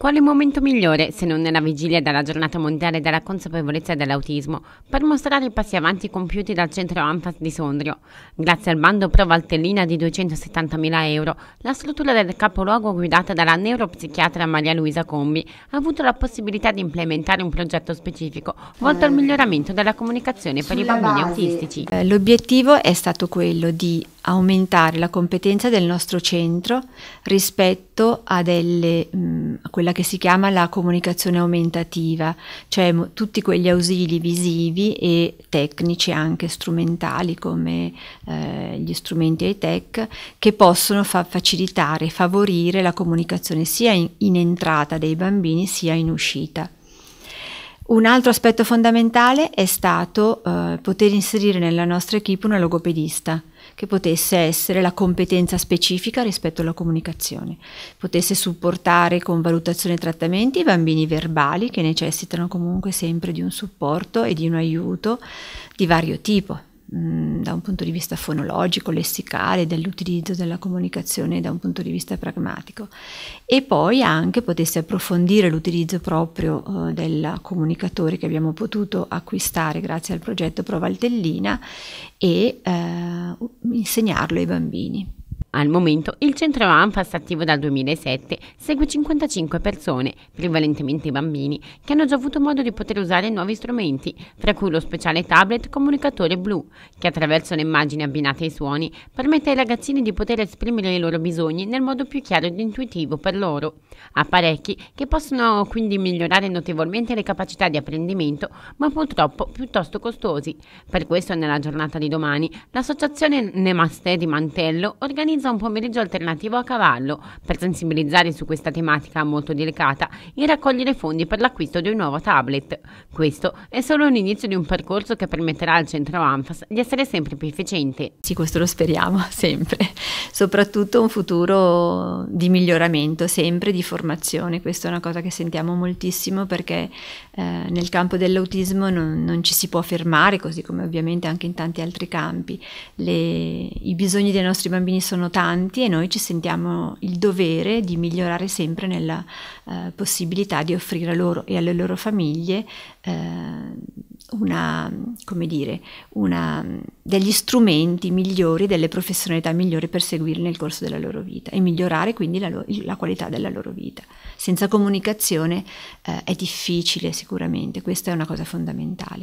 Quale momento migliore, se non nella vigilia della giornata mondiale della consapevolezza dell'autismo, per mostrare i passi avanti compiuti dal centro ANFAS di Sondrio? Grazie al bando Pro Valtellina di 270.000 euro, la struttura del capoluogo guidata dalla neuropsichiatra Maria Luisa Combi ha avuto la possibilità di implementare un progetto specifico volto al miglioramento della comunicazione per i bambini base, autistici. Eh, l'obiettivo è stato quello di aumentare la competenza del nostro centro rispetto a, delle, mh, quella che si chiama la comunicazione aumentativa, cioè mo, tutti quegli ausili visivi e tecnici anche strumentali come eh, gli strumenti high-tech che possono fa facilitare e favorire la comunicazione sia in, in entrata dei bambini sia in uscita. Un altro aspetto fondamentale è stato eh, poter inserire nella nostra equip una logopedista che potesse essere la competenza specifica rispetto alla comunicazione, potesse supportare con valutazione e trattamenti i bambini verbali che necessitano comunque sempre di un supporto e di un aiuto di vario tipo, Mm, da un punto di vista fonologico, lessicale, dell'utilizzo della comunicazione da un punto di vista pragmatico e poi anche potesse approfondire l'utilizzo proprio eh, del comunicatore che abbiamo potuto acquistare grazie al progetto Provaltellina e eh, insegnarlo ai bambini. Al momento il centro ANFAS attivo dal 2007 segue 55 persone, prevalentemente bambini, che hanno già avuto modo di poter usare nuovi strumenti, fra cui lo speciale tablet comunicatore blu, che attraverso le immagini abbinate ai suoni permette ai ragazzini di poter esprimere i loro bisogni nel modo più chiaro ed intuitivo per loro. Apparecchi che possono quindi migliorare notevolmente le capacità di apprendimento, ma purtroppo piuttosto costosi. Per questo nella giornata di domani l'associazione Nemaste di Mantello organizza organizza un pomeriggio alternativo a cavallo per sensibilizzare su questa tematica molto delicata e raccogliere fondi per l'acquisto di un nuovo tablet. Questo è solo l'inizio di un percorso che permetterà al centro ANFAS di essere sempre più efficiente. Sì, questo lo speriamo sempre, soprattutto un futuro di miglioramento, sempre di formazione. Questa è una cosa che sentiamo moltissimo perché eh, nel campo dell'autismo non, non ci si può fermare, così come ovviamente anche in tanti altri campi. Le, I bisogni dei nostri bambini sono tanti e noi ci sentiamo il dovere di migliorare sempre nella eh, possibilità di offrire a loro e alle loro famiglie eh, una, come dire, una, degli strumenti migliori, delle professionalità migliori per seguire nel corso della loro vita e migliorare quindi la, lo, la qualità della loro vita. Senza comunicazione eh, è difficile sicuramente, questa è una cosa fondamentale.